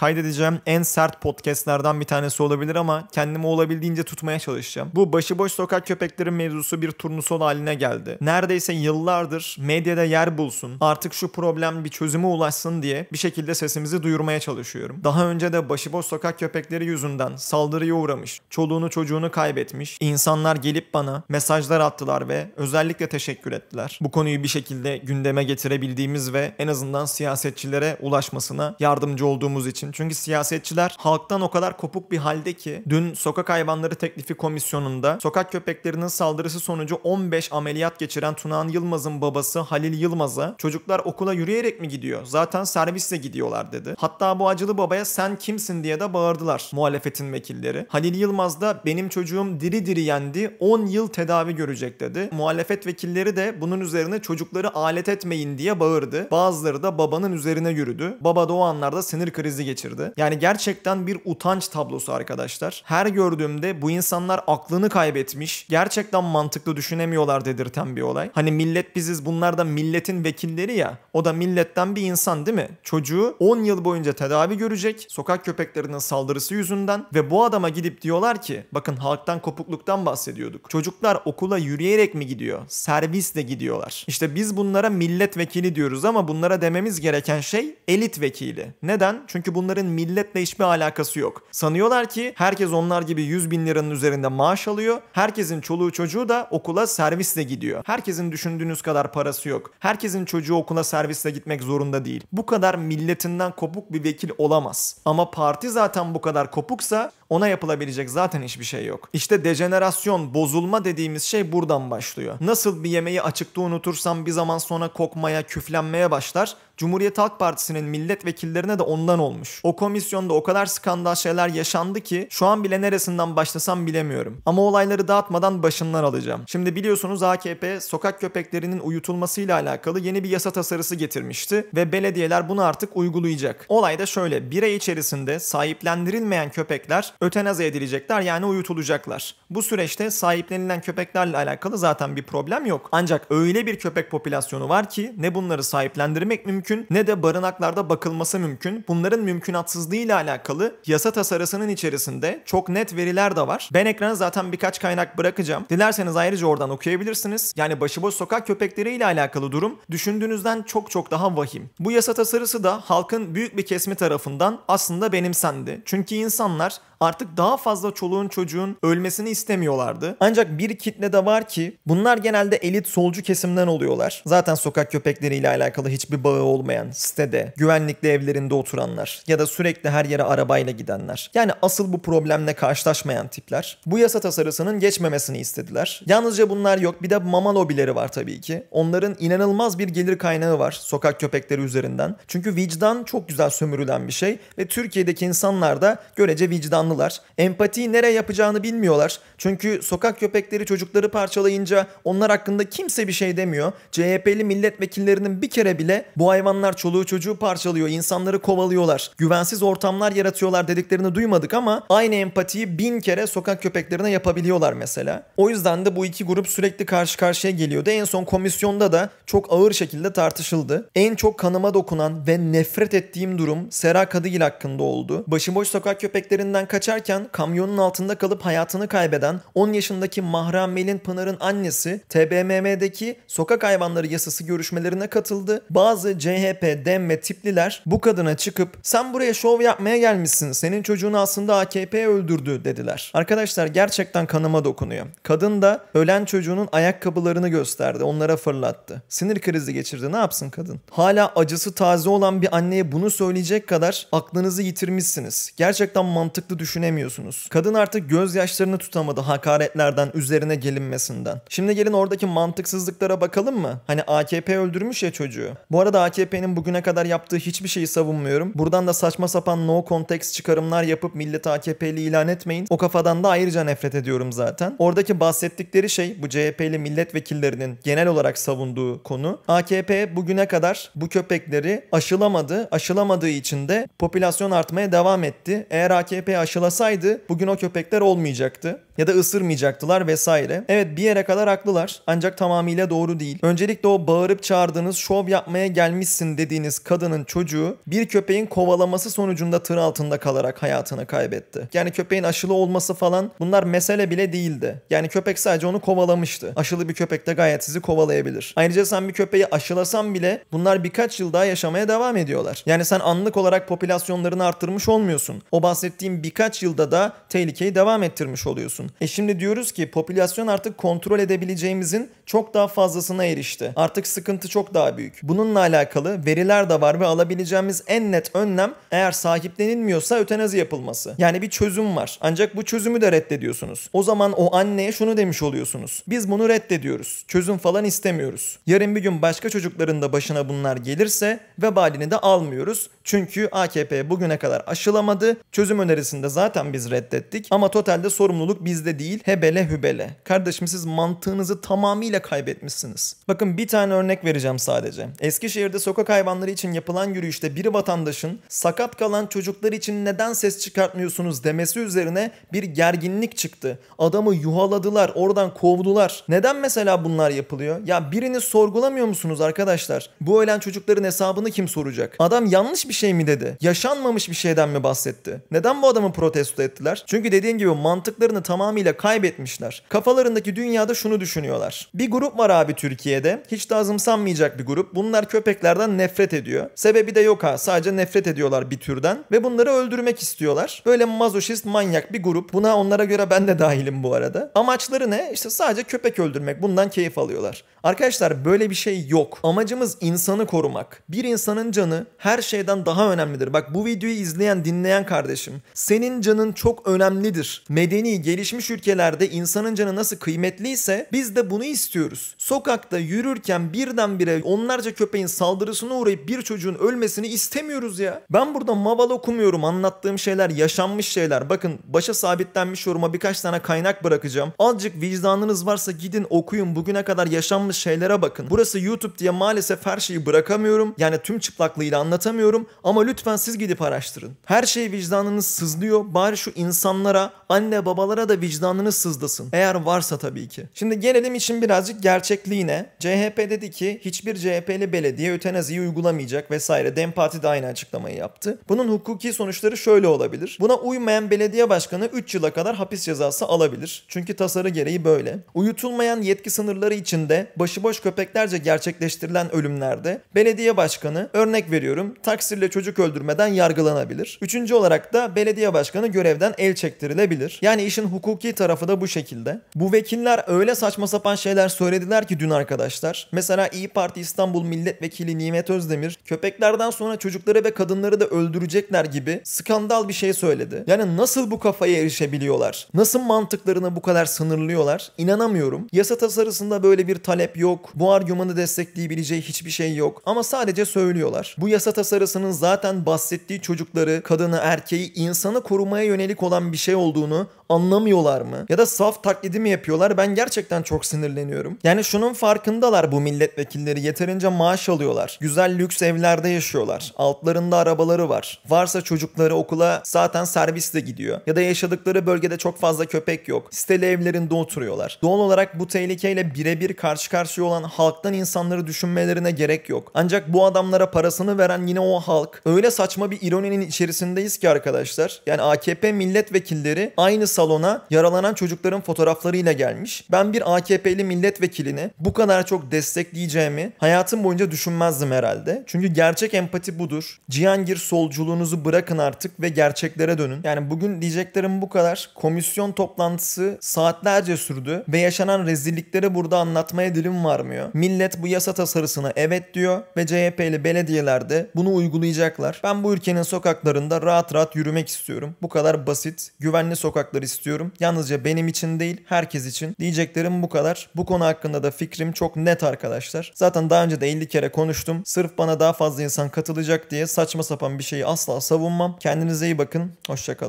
kaydedeceğim en sert podcastlerden bir tanesi olabilir ama kendimi olabildiğince tutmaya çalışacağım. Bu başıboş sokak köpeklerin mevzusu bir turnusol haline geldi. Neredeyse yıllardır medyada yer bulsun, artık şu problem bir çözüme ulaşsın diye bir şekilde sesimizi duyurmaya çalışıyorum. Daha önce de başıboş sokak köpekleri yüzünden saldırıya uğramış, çoluğunu çocuğunu kaybetmiş, insanlar gelip bana mesajlar attılar ve özellikle teşekkür ettiler. Bu konuyu bir şekilde gündeme getirebildiğimiz ve en azından siyasetçilere ulaşmasına yardımcı olduğumuz için için. Çünkü siyasetçiler halktan o kadar kopuk bir halde ki dün sokak hayvanları teklifi komisyonunda sokak köpeklerinin saldırısı sonucu 15 ameliyat geçiren Tunağan Yılmaz'ın babası Halil Yılmaz'a çocuklar okula yürüyerek mi gidiyor? Zaten servisle gidiyorlar dedi. Hatta bu acılı babaya sen kimsin diye de bağırdılar muhalefetin vekilleri. Halil Yılmaz da benim çocuğum diri diri yendi 10 yıl tedavi görecek dedi. Muhalefet vekilleri de bunun üzerine çocukları alet etmeyin diye bağırdı. Bazıları da babanın üzerine yürüdü. Baba da o anlarda sinir krizi geçirdi geçirdi. Yani gerçekten bir utanç tablosu arkadaşlar. Her gördüğümde bu insanlar aklını kaybetmiş, gerçekten mantıklı düşünemiyorlar dedirten bir olay. Hani millet biziz bunlar da milletin vekilleri ya. O da milletten bir insan değil mi? Çocuğu 10 yıl boyunca tedavi görecek sokak köpeklerinin saldırısı yüzünden ve bu adama gidip diyorlar ki bakın halktan kopukluktan bahsediyorduk. Çocuklar okula yürüyerek mi gidiyor? Servisle gidiyorlar. İşte biz bunlara milletvekili diyoruz ama bunlara dememiz gereken şey elit vekili. Neden? Çünkü bunlar bunların milletle hiçbir alakası yok. Sanıyorlar ki herkes onlar gibi 100 bin liranın üzerinde maaş alıyor. Herkesin çoluğu çocuğu da okula servisle gidiyor. Herkesin düşündüğünüz kadar parası yok. Herkesin çocuğu okula servisle gitmek zorunda değil. Bu kadar milletinden kopuk bir vekil olamaz. Ama parti zaten bu kadar kopuksa ona yapılabilecek zaten hiçbir şey yok. İşte dejenerasyon, bozulma dediğimiz şey buradan başlıyor. Nasıl bir yemeği açıkta unutursam bir zaman sonra kokmaya, küflenmeye başlar. Cumhuriyet Halk Partisi'nin milletvekillerine de ondan olmuş olmuş. O komisyonda o kadar skandal şeyler yaşandı ki şu an bile neresinden başlasam bilemiyorum. Ama olayları dağıtmadan başından alacağım. Şimdi biliyorsunuz AKP sokak köpeklerinin uyutulmasıyla alakalı yeni bir yasa tasarısı getirmişti ve belediyeler bunu artık uygulayacak. Olay da şöyle. Bir ay içerisinde sahiplendirilmeyen köpekler ötenaze edilecekler yani uyutulacaklar. Bu süreçte sahiplenilen köpeklerle alakalı zaten bir problem yok. Ancak öyle bir köpek popülasyonu var ki ne bunları sahiplendirmek mümkün ne de barınaklarda bakılması mümkün. Bunların mümkün mümkünatsızlığıyla alakalı yasa tasarısının içerisinde çok net veriler de var. Ben ekrana zaten birkaç kaynak bırakacağım. Dilerseniz ayrıca oradan okuyabilirsiniz. Yani başıboş sokak köpekleri ile alakalı durum düşündüğünüzden çok çok daha vahim. Bu yasa tasarısı da halkın büyük bir kesimi tarafından aslında benimsendi. Çünkü insanlar artık daha fazla çoluğun çocuğun ölmesini istemiyorlardı. Ancak bir kitle de var ki bunlar genelde elit solcu kesimden oluyorlar. Zaten sokak köpekleriyle alakalı hiçbir bağı olmayan sitede, güvenlikli evlerinde oturanlar ya da sürekli her yere arabayla gidenler. Yani asıl bu problemle karşılaşmayan tipler. Bu yasa tasarısının geçmemesini istediler. Yalnızca bunlar yok bir de mama lobileri var tabii ki. Onların inanılmaz bir gelir kaynağı var sokak köpekleri üzerinden. Çünkü vicdan çok güzel sömürülen bir şey ve Türkiye'deki insanlar da görece vicdanlı canlılar. Empatiyi nereye yapacağını bilmiyorlar. Çünkü sokak köpekleri çocukları parçalayınca onlar hakkında kimse bir şey demiyor. CHP'li milletvekillerinin bir kere bile bu hayvanlar çoluğu çocuğu parçalıyor, insanları kovalıyorlar, güvensiz ortamlar yaratıyorlar dediklerini duymadık ama aynı empatiyi bin kere sokak köpeklerine yapabiliyorlar mesela. O yüzden de bu iki grup sürekli karşı karşıya geliyordu. En son komisyonda da çok ağır şekilde tartışıldı. En çok kanıma dokunan ve nefret ettiğim durum Sera Kadıgil hakkında oldu. Başıboş sokak köpeklerinden kaç kaçarken kamyonun altında kalıp hayatını kaybeden 10 yaşındaki Mahra Melin Pınar'ın annesi TBMM'deki sokak hayvanları yasası görüşmelerine katıldı. Bazı CHP, DEM ve tipliler bu kadına çıkıp sen buraya şov yapmaya gelmişsin senin çocuğunu aslında AKP öldürdü dediler. Arkadaşlar gerçekten kanıma dokunuyor. Kadın da ölen çocuğunun ayakkabılarını gösterdi onlara fırlattı. Sinir krizi geçirdi ne yapsın kadın? Hala acısı taze olan bir anneye bunu söyleyecek kadar aklınızı yitirmişsiniz. Gerçekten mantıklı düşün düşünemiyorsunuz. Kadın artık gözyaşlarını tutamadı hakaretlerden, üzerine gelinmesinden. Şimdi gelin oradaki mantıksızlıklara bakalım mı? Hani AKP öldürmüş ya çocuğu. Bu arada AKP'nin bugüne kadar yaptığı hiçbir şeyi savunmuyorum. Buradan da saçma sapan no context çıkarımlar yapıp milleti AKP'li ilan etmeyin. O kafadan da ayrıca nefret ediyorum zaten. Oradaki bahsettikleri şey bu CHP'li milletvekillerinin genel olarak savunduğu konu. AKP bugüne kadar bu köpekleri aşılamadı. Aşılamadığı için de popülasyon artmaya devam etti. Eğer AKP aşılamadı parçalasaydı bugün o köpekler olmayacaktı ya da ısırmayacaktılar vesaire. Evet bir yere kadar haklılar ancak tamamıyla doğru değil. Öncelikle o bağırıp çağırdığınız şov yapmaya gelmişsin dediğiniz kadının çocuğu bir köpeğin kovalaması sonucunda tır altında kalarak hayatını kaybetti. Yani köpeğin aşılı olması falan bunlar mesele bile değildi. Yani köpek sadece onu kovalamıştı. Aşılı bir köpek de gayet sizi kovalayabilir. Ayrıca sen bir köpeği aşılasan bile bunlar birkaç yıl daha yaşamaya devam ediyorlar. Yani sen anlık olarak popülasyonlarını arttırmış olmuyorsun. O bahsettiğim birkaç birkaç yılda da tehlikeyi devam ettirmiş oluyorsun. E şimdi diyoruz ki popülasyon artık kontrol edebileceğimizin çok daha fazlasına erişti. Artık sıkıntı çok daha büyük. Bununla alakalı veriler de var ve alabileceğimiz en net önlem eğer sahiplenilmiyorsa ötenazi yapılması. Yani bir çözüm var. Ancak bu çözümü de reddediyorsunuz. O zaman o anneye şunu demiş oluyorsunuz. Biz bunu reddediyoruz. Çözüm falan istemiyoruz. Yarın bir gün başka çocukların da başına bunlar gelirse vebalini de almıyoruz çünkü AKP bugüne kadar aşılamadı. Çözüm önerisinde zaten biz reddettik. Ama totalde sorumluluk bizde değil. Hebele hübele. Kardeşim siz mantığınızı tamamıyla kaybetmişsiniz. Bakın bir tane örnek vereceğim sadece. Eskişehir'de sokak hayvanları için yapılan yürüyüşte bir vatandaşın sakat kalan çocuklar için neden ses çıkartmıyorsunuz demesi üzerine bir gerginlik çıktı. Adamı yuhaladılar, oradan kovdular. Neden mesela bunlar yapılıyor? Ya birini sorgulamıyor musunuz arkadaşlar? Bu ölen çocukların hesabını kim soracak? Adam yanlış bir şey şey mi dedi? Yaşanmamış bir şeyden mi bahsetti? Neden bu adamı protesto ettiler? Çünkü dediğim gibi mantıklarını tamamıyla kaybetmişler. Kafalarındaki dünyada şunu düşünüyorlar. Bir grup var abi Türkiye'de. Hiç de azımsanmayacak bir grup. Bunlar köpeklerden nefret ediyor. Sebebi de yok ha. Sadece nefret ediyorlar bir türden. Ve bunları öldürmek istiyorlar. Böyle mazoşist manyak bir grup. Buna onlara göre ben de dahilim bu arada. Amaçları ne? İşte sadece köpek öldürmek. Bundan keyif alıyorlar. Arkadaşlar böyle bir şey yok. Amacımız insanı korumak. Bir insanın canı her şeyden daha önemlidir. Bak bu videoyu izleyen, dinleyen kardeşim. Senin canın çok önemlidir. Medeni, gelişmiş ülkelerde insanın canı nasıl kıymetliyse biz de bunu istiyoruz. Sokakta yürürken birdenbire onlarca köpeğin saldırısına uğrayıp bir çocuğun ölmesini istemiyoruz ya. Ben burada maval okumuyorum. Anlattığım şeyler yaşanmış şeyler. Bakın başa sabitlenmiş yoruma birkaç tane kaynak bırakacağım. Azıcık vicdanınız varsa gidin okuyun. Bugüne kadar yaşanmış şeylere bakın. Burası YouTube diye maalesef her şeyi bırakamıyorum. Yani tüm çıplaklığıyla anlatamıyorum ama lütfen siz gidip araştırın. Her şey vicdanınız sızlıyor. Bari şu insanlara, anne babalara da vicdanınız sızlasın. Eğer varsa tabii ki. Şimdi gelelim için birazcık gerçekliğine. CHP dedi ki hiçbir CHP'li belediye ötenaziyi uygulamayacak vesaire. Dem Parti de aynı açıklamayı yaptı. Bunun hukuki sonuçları şöyle olabilir. Buna uymayan belediye başkanı 3 yıla kadar hapis cezası alabilir. Çünkü tasarı gereği böyle. Uyutulmayan yetki sınırları içinde başıboş köpeklerce gerçekleştirilen ölümlerde belediye başkanı örnek veriyorum Taksir Esirle çocuk öldürmeden yargılanabilir. Üçüncü olarak da belediye başkanı görevden el çektirilebilir. Yani işin hukuki tarafı da bu şekilde. Bu vekiller öyle saçma sapan şeyler söylediler ki dün arkadaşlar. Mesela İyi Parti İstanbul Milletvekili Nimet Özdemir köpeklerden sonra çocukları ve kadınları da öldürecekler gibi skandal bir şey söyledi. Yani nasıl bu kafaya erişebiliyorlar? Nasıl mantıklarını bu kadar sınırlıyorlar? İnanamıyorum. Yasa tasarısında böyle bir talep yok. Bu argümanı destekleyebileceği hiçbir şey yok. Ama sadece söylüyorlar. Bu yasa tasarısının zaten bahsettiği çocukları, kadını, erkeği, insanı korumaya yönelik olan bir şey olduğunu anlamıyorlar mı? Ya da saf taklidi mi yapıyorlar? Ben gerçekten çok sinirleniyorum. Yani şunun farkındalar bu milletvekilleri. Yeterince maaş alıyorlar. Güzel lüks evlerde yaşıyorlar. Altlarında arabaları var. Varsa çocukları okula zaten servisle gidiyor. Ya da yaşadıkları bölgede çok fazla köpek yok. Siteli evlerinde oturuyorlar. Doğal olarak bu tehlikeyle birebir karşı karşıya olan halktan insanları düşünmelerine gerek yok. Ancak bu adamlara parasını veren yine o halk. Öyle saçma bir ironinin içerisindeyiz ki arkadaşlar. Yani AKP milletvekilleri aynı salona yaralanan çocukların fotoğraflarıyla gelmiş. Ben bir AKP'li milletvekilini bu kadar çok destekleyeceğimi hayatım boyunca düşünmezdim herhalde. Çünkü gerçek empati budur. Cihangir solculuğunuzu bırakın artık ve gerçeklere dönün. Yani bugün diyeceklerim bu kadar. Komisyon toplantısı saatlerce sürdü ve yaşanan rezillikleri burada anlatmaya dilim varmıyor. Millet bu yasa tasarısına evet diyor ve CHP'li belediyelerde bunu uygulayacaklar. Ben bu ülkenin sokaklarında rahat rahat yürümek istiyorum. Bu kadar basit. Güvenli sokaklar istiyorum. Yalnızca benim için değil herkes için. Diyeceklerim bu kadar. Bu konu hakkında da fikrim çok net arkadaşlar. Zaten daha önce de 50 kere konuştum. Sırf bana daha fazla insan katılacak diye saçma sapan bir şeyi asla savunmam. Kendinize iyi bakın. Hoşçakalın.